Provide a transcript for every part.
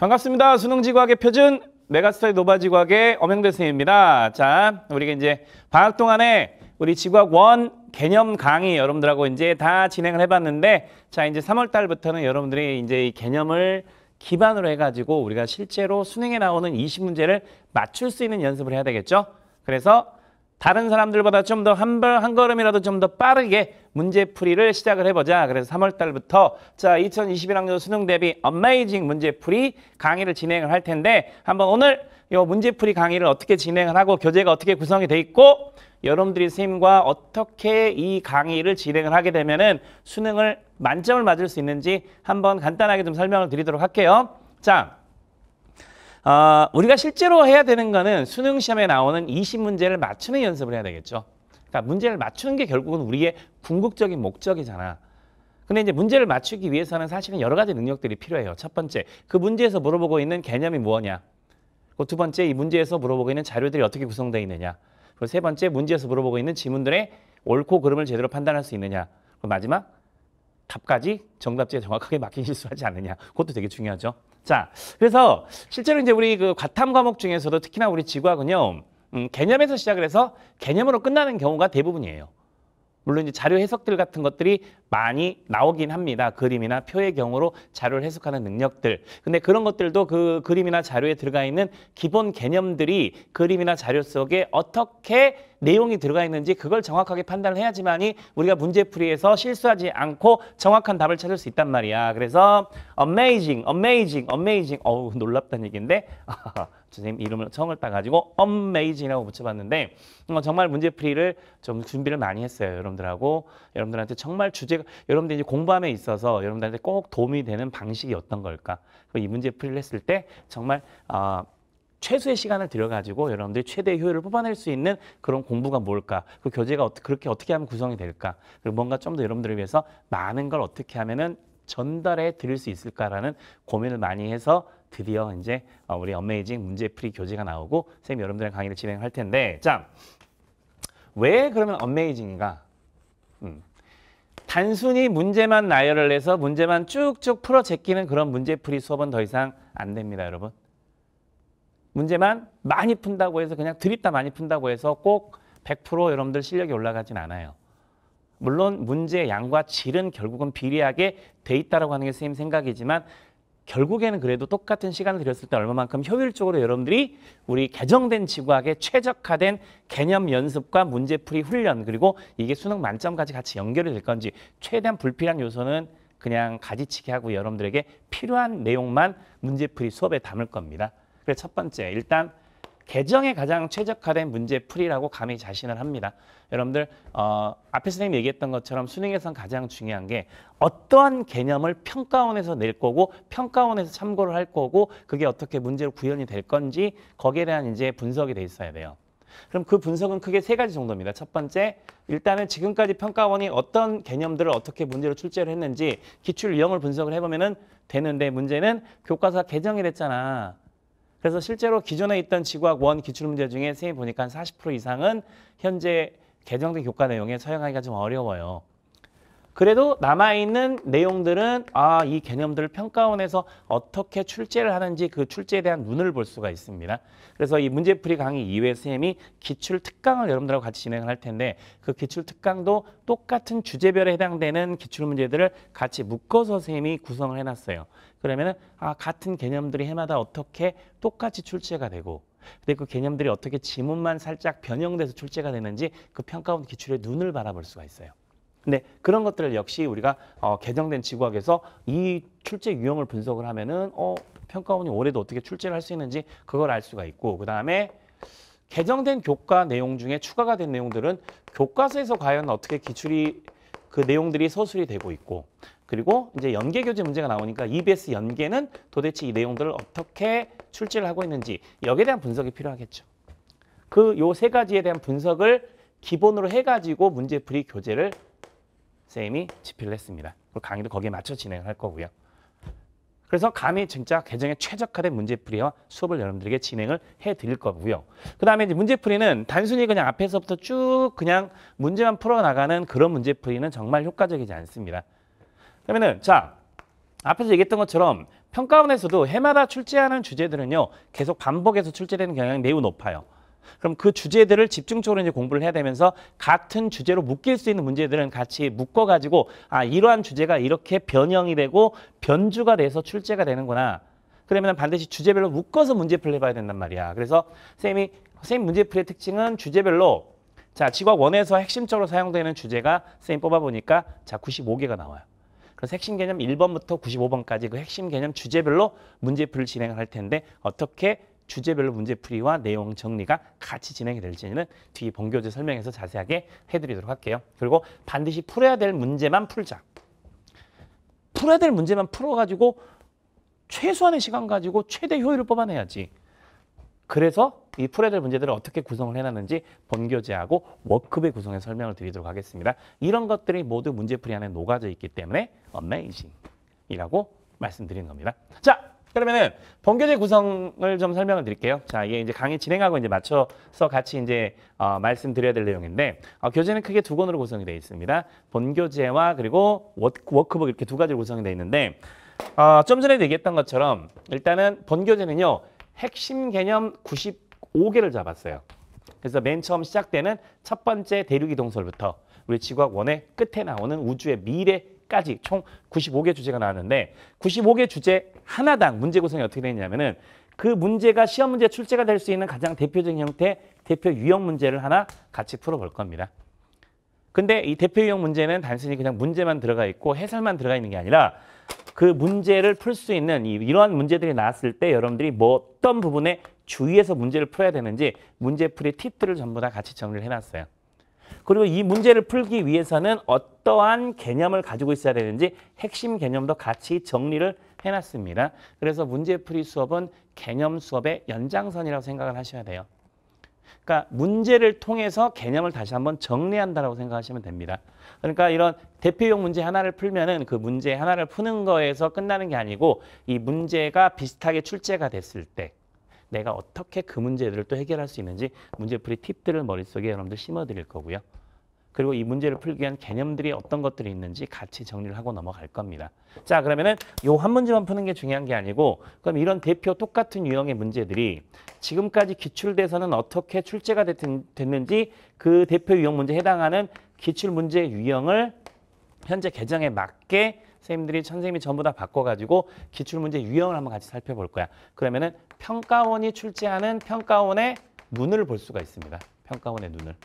반갑습니다. 수능지구학의 표준 메가스터디 노바지구학의 엄영대 선생입니다. 자, 우리가 이제 방학 동안에 우리 지구학 원 개념 강의 여러분들하고 이제 다 진행을 해봤는데 자 이제 3월 달부터는 여러분들이 이제 이 개념을 기반으로 해가지고 우리가 실제로 수능에 나오는 20문제를 맞출 수 있는 연습을 해야 되겠죠. 그래서 다른 사람들보다 좀 더한발한 걸음이라도 좀 더 빠르게 문제풀이를 시작을 해보자. 그래서 3월달부터 자 2021학년 수능 대비 어메이징 문제풀이 강의를 진행을 할 텐데 한번 오늘 요 문제풀이 강의를 어떻게 진행을 하고 교재가 어떻게 구성이 돼 있고 여러분들이 선생님과 어떻게 이 강의를 진행을 하게 되면은 수능을 만점을 맞을 수 있는지 한번 간단하게 좀 설명을 드리도록 할게요. 자. 어, 우리가 실제로 해야 되는 거는 수능 시험에 나오는 20문제를 맞추는 연습을 해야 되겠죠. 그러니까 문제를 맞추는 게 결국은 우리의 궁극적인 목적이잖아. 근데 이제 문제를 맞추기 위해서는 사실은 여러 가지 능력들이 필요해요. 첫 번째, 그 문제에서 물어보고 있는 개념이 무엇이냐. 두 번째, 이 문제에서 물어보고 있는 자료들이 어떻게 구성되어 있느냐. 그리고 세 번째, 문제에서 물어보고 있는 지문들의 옳고 그름을 제대로 판단할 수 있느냐. 그리고 마지막, 답까지 정답지에 정확하게 맞긴 실수하지 않느냐. 그것도 되게 중요하죠. 자, 그래서 실제로 이제 우리 그 과탐 과목 중에서도 특히나 우리 지구학은요, 음, 개념에서 시작을 해서 개념으로 끝나는 경우가 대부분이에요. 물론 이제 자료 해석들 같은 것들이 많이 나오긴 합니다. 그림이나 표의 경우로 자료를 해석하는 능력들. 근데 그런 것들도 그 그림이나 자료에 들어가 있는 기본 개념들이 그림이나 자료 속에 어떻게 내용이 들어가 있는지 그걸 정확하게 판단을 해야지만이 우리가 문제풀이에서 실수하지 않고 정확한 답을 찾을 수 있단 말이야. 그래서 amazing, amazing, amazing. 어우 놀랍다는 얘기인데 선생님 이름을 성을 따가지고 amazing이라고 붙여봤는데 어, 정말 문제풀이를 좀 준비를 많이 했어요. 여러분들하고 여러분들한테 정말 주제가 여러분들이 이제 공부함에 있어서 여러분들한테 꼭 도움이 되는 방식이 어떤 걸까? 이 문제풀이를 했을 때 정말 아 어, 최소의 시간을 들여가지고 여러분들이 최대의 효율을 뽑아낼 수 있는 그런 공부가 뭘까? 그 교재가 어떻게, 그렇게 어떻게 하면 구성이 될까? 그리고 뭔가 좀 더 여러분들을 위해서 많은 걸 어떻게 하면은 전달해 드릴 수 있을까라는 고민을 많이 해서 드디어 이제 어, 우리 어메이징 문제풀이 교재가 나오고 선생님 여러분들의 강의를 진행할 텐데 자, 왜 그러면 어메이징인가? 음. 단순히 문제만 나열을 해서 문제만 쭉쭉 풀어 제끼는 그런 문제풀이 수업은 더 이상 안 됩니다, 여러분. 문제만 많이 푼다고 해서 그냥 드립다 많이 푼다고 해서 꼭 100% 여러분들 실력이 올라가진 않아요. 물론 문제의 양과 질은 결국은 비례하게 돼 있다라고 하는 게 선생님 생각이지만 결국에는 그래도 똑같은 시간을 들였을 때 얼마만큼 효율적으로 여러분들이 우리 개정된 지구학에 최적화된 개념 연습과 문제풀이 훈련 그리고 이게 수능 만점까지 같이 연결이 될 건지 최대한 불필요한 요소는 그냥 가지치기 하고 여러분들에게 필요한 내용만 문제풀이 수업에 담을 겁니다. 그래서 첫 번째, 일단 개정에 가장 최적화된 문제풀이라고 감히 자신을 합니다. 여러분들 어, 앞에 선생님이 얘기했던 것처럼 수능에선 가장 중요한 게 어떠한 개념을 평가원에서 낼 거고 평가원에서 참고를 할 거고 그게 어떻게 문제로 구현이 될 건지 거기에 대한 이제 분석이 돼 있어야 돼요. 그럼 그 분석은 크게 세 가지 정도입니다. 첫 번째, 일단은 지금까지 평가원이 어떤 개념들을 어떻게 문제로 출제를 했는지 기출 유형을 분석을 해보면 은 되는데 문제는 교과서 개정이 됐잖아. 그래서 실제로 기존에 있던 지구학 원 기출문제 중에 선생님 보니까 한40% 이상은 현재 개정된 교과 내용에 서영하기가 좀 어려워요. 그래도 남아있는 내용들은 아, 이 개념들을 평가원에서 어떻게 출제를 하는지 그 출제에 대한 눈을 볼 수가 있습니다. 그래서 이 문제풀이 강의 이외에 님이 기출 특강을 여러분들하고 같이 진행을 할 텐데 그 기출 특강도 똑같은 주제별에 해당되는 기출 문제들을 같이 묶어서 선생님이 구성을 해놨어요. 그러면은 아, 같은 개념들이 해마다 어떻게 똑같이 출제가 되고 근데 그 개념들이 어떻게 지문만 살짝 변형돼서 출제가 되는지 그 평가원 기출의 눈을 바라볼 수가 있어요. 근데 그런 것들을 역시 우리가 어, 개정된 지구학에서 이 출제 유형을 분석을 하면은 어, 평가원이 올해도 어떻게 출제를 할 수 있는지 그걸 알 수가 있고 그 다음에 개정된 교과 내용 중에 추가가 된 내용들은 교과서에서 과연 어떻게 기출이 그 내용들이 서술이 되고 있고 그리고 이제 연계 교재 문제가 나오니까 EBS 연계는 도대체 이 내용들을 어떻게 출제를 하고 있는지 여기에 대한 분석이 필요하겠죠. 그 요 세 가지에 대한 분석을 기본으로 해가지고 문제 풀이 교재를 쌤이 집필을 했습니다. 그 강의도 거기에 맞춰 진행을 할 거고요. 그래서 감이 진짜 계정에 최적화된 문제풀이와 수업을 여러분들에게 진행을 해 드릴 거고요. 그 다음에 이제 문제풀이는 단순히 그냥 앞에서부터 쭉 그냥 문제만 풀어나가는 그런 문제풀이는 정말 효과적이지 않습니다. 그러면은 자 앞에서 얘기했던 것처럼 평가원에서도 해마다 출제하는 주제들은요 계속 반복해서 출제되는 경향이 매우 높아요. 그럼 그 주제들을 집중적으로 이제 공부를 해야 되면서 같은 주제로 묶일 수 있는 문제들은 같이 묶어가지고 아 이러한 주제가 이렇게 변형이 되고 변주가 돼서 출제가 되는구나. 그러면 반드시 주제별로 묶어서 문제풀 해봐야 된단 말이야. 그래서 쌤이 쌤 문제풀의 특징은 주제별로 자 지각 원에서 핵심적으로 사용되는 주제가 쌤 뽑아보니까 자 95개가 나와요. 그래서 핵심 개념 1번부터 95번까지 그 핵심 개념 주제별로 문제풀을 진행을 할 텐데 어떻게 주제별로 문제풀이와 내용 정리가 같이 진행이 될지는 뒤 본교재 설명에서 자세하게 해드리도록 할게요. 그리고 반드시 풀어야 될 문제만 풀자. 풀어야 될 문제만 풀어가지고 최소한의 시간 가지고 최대 효율을 뽑아내야지. 그래서 이 풀어야 될 문제들을 어떻게 구성을 해놨는지 본교재하고 워크배 구성에 설명을 드리도록 하겠습니다. 이런 것들이 모두 문제풀이 안에 녹아져 있기 때문에 어메이징이라고 말씀드리는 겁니다. 자, 그러면은 본교재 구성을 좀 설명을 드릴게요. 자, 이게 이제 강의 진행하고 이제 맞춰서 같이 이제 어, 말씀드려야 될 내용인데 어, 교재는 크게 두 권으로 구성이 되어 있습니다. 본교재와 그리고 워크, 북 이렇게 두 가지로 구성이 되어 있는데 어, 좀 전에 얘기했던 것처럼 일단은 본교재는요 핵심 개념 95개를 잡았어요. 그래서 맨 처음 시작되는 첫 번째 대륙 이동설부터 우리 지구학 원의 끝에 나오는 우주의 미래 까지 총 95개 주제가 나왔는데 95개 주제 하나당 문제 구성이 어떻게 되냐면은 그 문제가 시험 문제 출제가 될 수 있는 가장 대표적인 형태 대표 유형 문제를 하나 같이 풀어볼 겁니다. 근데 이 대표 유형 문제는 단순히 그냥 문제만 들어가 있고 해설만 들어가 있는 게 아니라 그 문제를 풀 수 있는 이러한 문제들이 나왔을 때 여러분들이 뭐 어떤 부분에 주의해서 문제를 풀어야 되는지 문제풀이 팁들을 전부 다 같이 정리를 해놨어요. 그리고 이 문제를 풀기 위해서는 어떠한 개념을 가지고 있어야 되는지 핵심 개념도 같이 정리를 해놨습니다. 그래서 문제풀이 수업은 개념 수업의 연장선이라고 생각을 하셔야 돼요. 그러니까 문제를 통해서 개념을 다시 한번 정리한다라고 생각하시면 됩니다. 그러니까 이런 대표용 문제 하나를 풀면은 그 문제 하나를 푸는 거에서 끝나는 게 아니고 이 문제가 비슷하게 출제가 됐을 때 내가 어떻게 그 문제들을 또 해결할 수 있는지 문제풀이 팁들을 머릿속에 여러분들 심어드릴 거고요. 그리고 이 문제를 풀기 위한 개념들이 어떤 것들이 있는지 같이 정리를 하고 넘어갈 겁니다. 자 그러면은 요 한 문제만 푸는 게 중요한 게 아니고 그럼 이런 대표 똑같은 유형의 문제들이 지금까지 기출돼서는 어떻게 출제가 됐는지 그 대표 유형 문제에 해당하는 기출 문제 유형을 현재 개정에 맞게 선생님들이 선생님이 전부 다 바꿔가지고 기출문제 유형을 한번 같이 살펴볼 거야. 그러면은 평가원이 출제하는 평가원의 눈을 볼 수가 있습니다. 평가원의 눈을.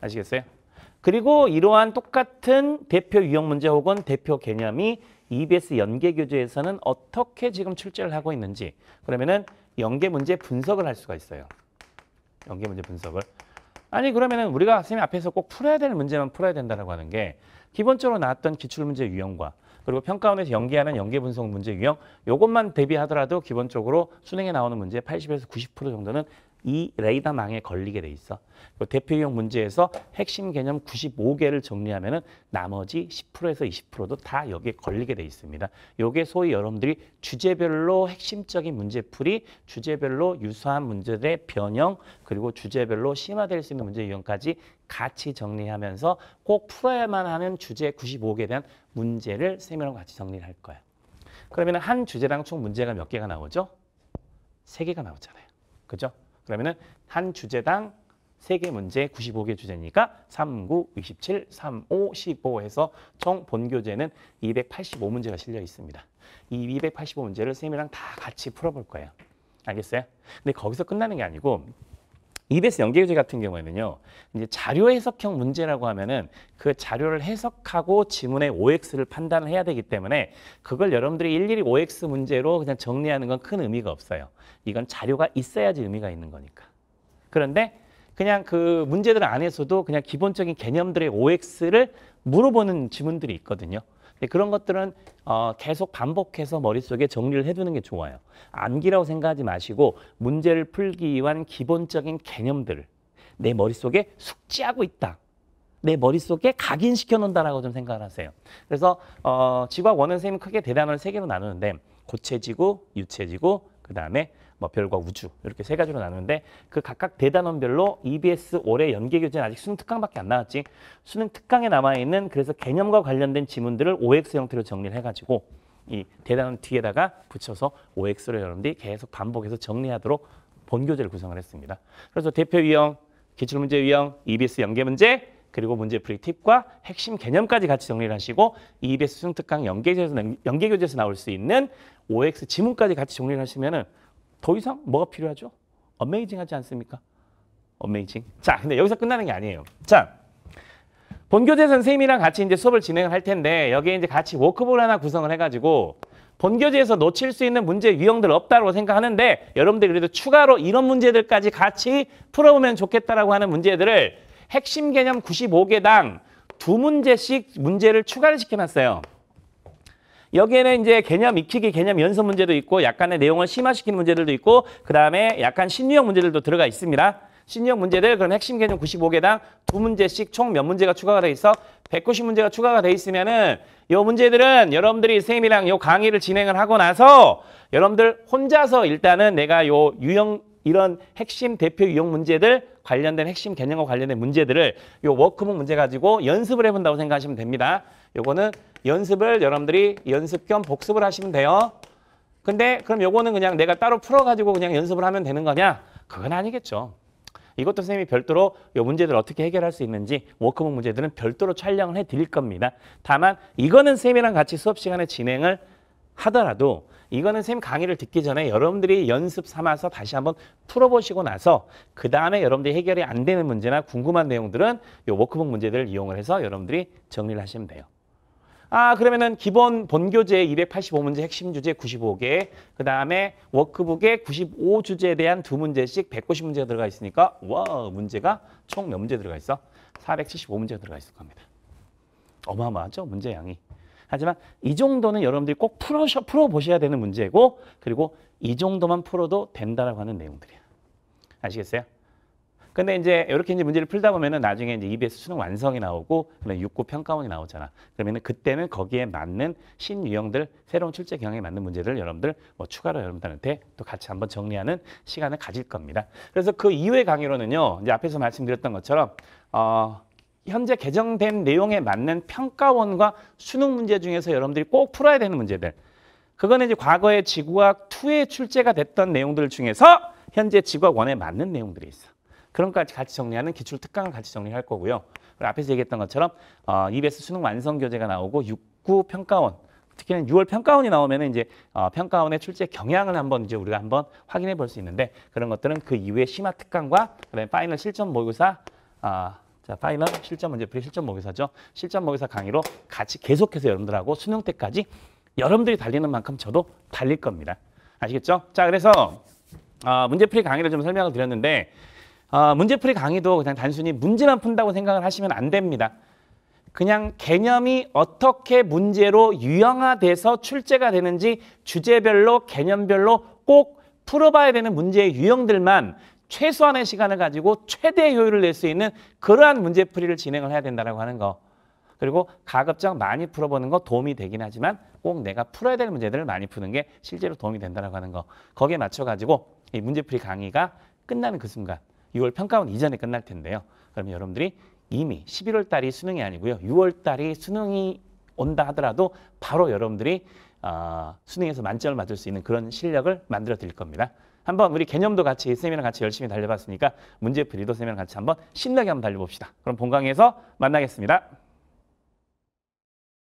아시겠어요? 그리고 이러한 똑같은 대표 유형 문제 혹은 대표 개념이 EBS 연계 교재에서는 어떻게 지금 출제를 하고 있는지 그러면은 연계 문제 분석을 할 수가 있어요. 연계 문제 분석을. 아니 그러면은 우리가 선생님 앞에서 꼭 풀어야 될 문제만 풀어야 된다고 하는 게 기본적으로 나왔던 기출문제 유형과 그리고 평가원에서 연기하는 연계 분석 문제 유형 이것만 대비하더라도 기본적으로 수능에 나오는 문제 80에서 90% 정도는 이 레이더망에 걸리게 돼 있어. 대표형 유 문제에서 핵심 개념 95개를 정리하면 은 나머지 10%에서 20%도 다 여기에 걸리게 돼 있습니다. 요게 소위 여러분들이 주제별로 핵심적인 문제풀이, 주제별로 유사한 문제들의 변형, 그리고 주제별로 심화될 수 있는 문제 유형까지 같이 정리하면서 꼭 풀어야만 하는 주제 95개에 대한 문제를 세명고 같이 정리를 할 거예요. 그러면 한 주제랑 총 문제가 몇 개가 나오죠? 세개가 나오잖아요. 그죠? 그러면 한 주제당 세 개 문제, 95개 주제니까 3, 9, 27, 3, 5, 15 해서 총 본교재는 285문제가 실려 있습니다. 이 285문제를 쌤이랑 다 같이 풀어볼 거예요. 알겠어요? 근데 거기서 끝나는 게 아니고 EBS 연계교재 같은 경우에는요. 이제 자료 해석형 문제라고 하면은 그 자료를 해석하고 지문의 OX를 판단을 해야 되기 때문에 그걸 여러분들이 일일이 OX 문제로 그냥 정리하는 건 큰 의미가 없어요. 이건 자료가 있어야지 의미가 있는 거니까. 그런데 그냥 그 문제들 안에서도 그냥 기본적인 개념들의 OX를 물어보는 지문들이 있거든요. 네, 그런 것들은 어, 계속 반복해서 머릿속에 정리를 해두는 게 좋아요. 암기라고 생각하지 마시고 문제를 풀기 위한 기본적인 개념들을 내 머릿속에 숙지하고 있다. 내 머릿속에 각인시켜 놓는다라고 좀 생각을 하세요. 그래서 어, 지과원은 선생님 크게 대단을세 개로 나누는데 고체지구, 유체지구, 그 다음에 뭐 별과 우주 이렇게 세 가지로 나누는데 그 각각 대단원별로 EBS 올해 연계 교재는 아직 수능 특강밖에 안 나왔지 수능 특강에 남아 있는 그래서 개념과 관련된 지문들을 OX 형태로 정리를 해가지고 이 대단원 뒤에다가 붙여서 OX를 분들이 계속 반복해서 정리하도록 본 교재를 구성을 했습니다. 그래서 대표 유형, 기출문제 유형, EBS 연계 문제 그리고 문제풀이 팁과 핵심 개념까지 같이 정리를 하시고 EBS 수능 특강 연계교재에서, 연계교재에서 나올 수 있는 OX 지문까지 같이 정리를 하시면 은더 이상 뭐가 필요하죠? 어메이징 하지 않습니까? 어메이징. 자, 근데 여기서 끝나는 게 아니에요. 자, 본교재 선생님이랑 같이 이제 수업을 진행을 할 텐데 여기에 이제 같이 워크볼 하나 구성을 해가지고 본교재에서 놓칠 수 있는 문제 유형들 없다고 생각하는데 여러분들 그래도 추가로 이런 문제들까지 같이 풀어보면 좋겠다라고 하는 문제들을 핵심 개념 95개당 두 문제씩 문제를 추가를 시켜놨어요. 여기에는 이제 개념 익히기, 개념 연습 문제도 있고 약간의 내용을 심화시키는 문제들도 있고 그다음에 약간 심리형 문제들도 들어가 있습니다. 신유 문제들 그럼 핵심 개념 95개당 두 문제씩 총 몇 문제가 추가가 돼 있어? 190문제가 추가가 돼 있으면은 요 문제들은 여러분들이 쌤이랑 요 강의를 진행을 하고 나서 여러분들 혼자서 일단은 내가 요 유형 이런 핵심 대표 유형 문제들 관련된 핵심 개념과 관련된 문제들을 요 워크북 문제 가지고 연습을 해본다고 생각하시면 됩니다. 요거는 연습을 여러분들이 연습 겸 복습을 하시면 돼요. 근데 그럼 요거는 그냥 내가 따로 풀어가지고 그냥 연습을 하면 되는 거냐? 그건 아니겠죠. 이것도 선생님이 별도로 요 문제들 어떻게 해결할 수 있는지 워크북 문제들은 별도로 촬영을 해 드릴 겁니다. 다만 이거는 선생님이랑 같이 수업 시간에 진행을 하더라도 이거는 선생님 강의를 듣기 전에 여러분들이 연습 삼아서 다시 한번 풀어보시고 나서 그 다음에 여러분들이 해결이 안 되는 문제나 궁금한 내용들은 요 워크북 문제들을 이용을 해서 여러분들이 정리를 하시면 돼요. 아 그러면은 기본 본교재 285문제 핵심 주제 95개 그 다음에 워크북에 95주제에 대한 두 문제씩 190문제가 들어가 있으니까 와 문제가 총 몇 문제 들어가 있어? 475문제가 들어가 있을 겁니다. 어마어마하죠 문제 양이. 하지만 이 정도는 여러분들이 꼭 풀어, 셔 풀어보셔야 되는 문제고 그리고 이 정도만 풀어도 된다라고 하는 내용들이야. 아시겠어요? 근데 이제 이렇게 이제 문제를 풀다 보면은 나중에 이제 EBS 수능 완성이 나오고 그다음에 6고 평가원이 나오잖아. 그러면은 그때는 거기에 맞는 신유형들 새로운 출제 경향에 맞는 문제를 여러분들 뭐 추가로 여러분들한테 또 같이 한번 정리하는 시간을 가질 겁니다. 그래서 그 이후의 강의로는요. 이제 앞에서 말씀드렸던 것처럼 어 현재 개정된 내용에 맞는 평가원과 수능 문제 중에서 여러분들이 꼭 풀어야 되는 문제들. 그거는 이제 과거에 지구학 2에 출제가 됐던 내용들 중에서 현재 지구학 1에 맞는 내용들이 있어. 그런 것까지 같이 정리하는 기출 특강을 같이 정리할 거고요. 앞에서 얘기했던 것처럼 어, EBS 수능 완성 교재가 나오고 6구 평가원 특히는 6월 평가원이 나오면 이제 어, 평가원의 출제 경향을 한번 이제 우리가 한번 확인해 볼 수 있는데 그런 것들은 그 이후에 심화 특강과 그다음에 파이널 실전 모의고사 아, 자, 파이널 실전 문제 풀이 실전 모의사죠. 실전 모의사 강의로 같이 계속해서 여러분들하고 수능 때까지 여러분들이 달리는 만큼 저도 달릴 겁니다. 아시겠죠? 자, 그래서 어, 문제 풀이 강의를 좀 설명을 드렸는데 어, 문제풀이 강의도 그냥 단순히 문제만 푼다고 생각을 하시면 안 됩니다. 그냥 개념이 어떻게 문제로 유형화돼서 출제가 되는지 주제별로 개념별로 꼭 풀어봐야 되는 문제의 유형들만 최소한의 시간을 가지고 최대 효율을 낼 수 있는 그러한 문제풀이를 진행을 해야 된다고 하는 거. 그리고 가급적 많이 풀어보는 거 도움이 되긴 하지만 꼭 내가 풀어야 될 문제들을 많이 푸는 게 실제로 도움이 된다고 하는 거. 거기에 맞춰가지고 이 문제풀이 강의가 끝나는 그 순간 6월 평가원 이전에 끝날 텐데요. 그러면 여러분들이 이미 11월 달이 수능이 아니고요. 6월 달이 수능이 온다 하더라도 바로 여러분들이 어, 수능에서 만점을 맞을 수 있는 그런 실력을 만들어 드릴 겁니다. 한번 우리 개념도 같이 쌤이랑 같이 열심히 달려봤으니까 문제풀이도 쌤이랑 같이 한번 신나게 한번 달려봅시다. 그럼 본강에서 만나겠습니다.